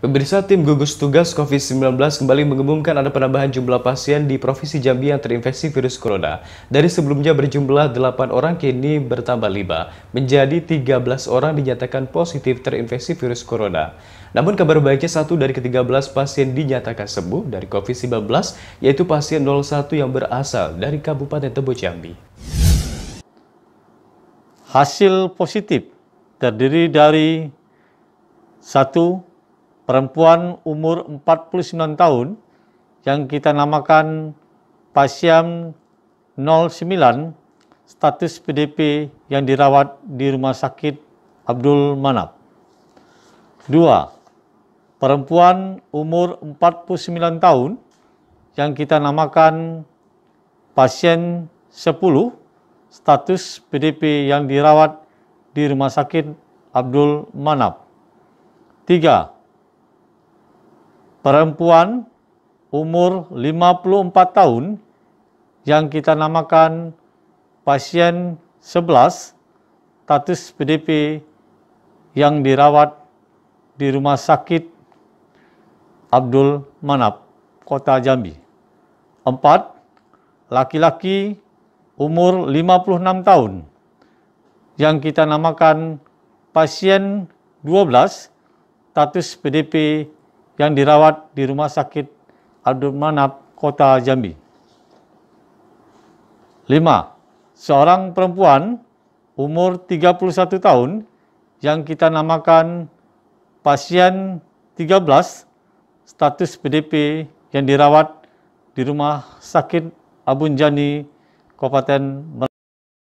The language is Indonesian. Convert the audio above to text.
Pemirsa tim gugus tugas COVID-19 kembali mengumumkan ada penambahan jumlah pasien di Provinsi Jambi yang terinfeksi virus corona. Dari sebelumnya berjumlah 8 orang kini bertambah 5, menjadi 13 orang dinyatakan positif terinfeksi virus corona. Namun kabar baiknya satu dari ke-13 pasien dinyatakan sembuh dari COVID-19, yaitu pasien 01 yang berasal dari Kabupaten Tebo Jambi. Hasil positif terdiri dari satu perempuan umur 49 tahun yang kita namakan pasien 09 status PDP yang dirawat di Rumah Sakit Abdul Manap. Dua, Perempuan umur 49 tahun yang kita namakan pasien 10 status PDP yang dirawat di Rumah Sakit Abdul Manap. Tiga perempuan umur 54 tahun yang kita namakan pasien 11 status PDP yang dirawat di Rumah Sakit Abdul Manap, Kota Jambi. Empat Laki-laki umur 56 tahun yang kita namakan pasien 12 status PDP yang dirawat di Rumah Sakit Abdul Manap, Kota Jambi. 5. Seorang perempuan umur 31 tahun yang kita namakan pasien 13 status PDP yang dirawat di Rumah Sakit Abun Jani Kabupaten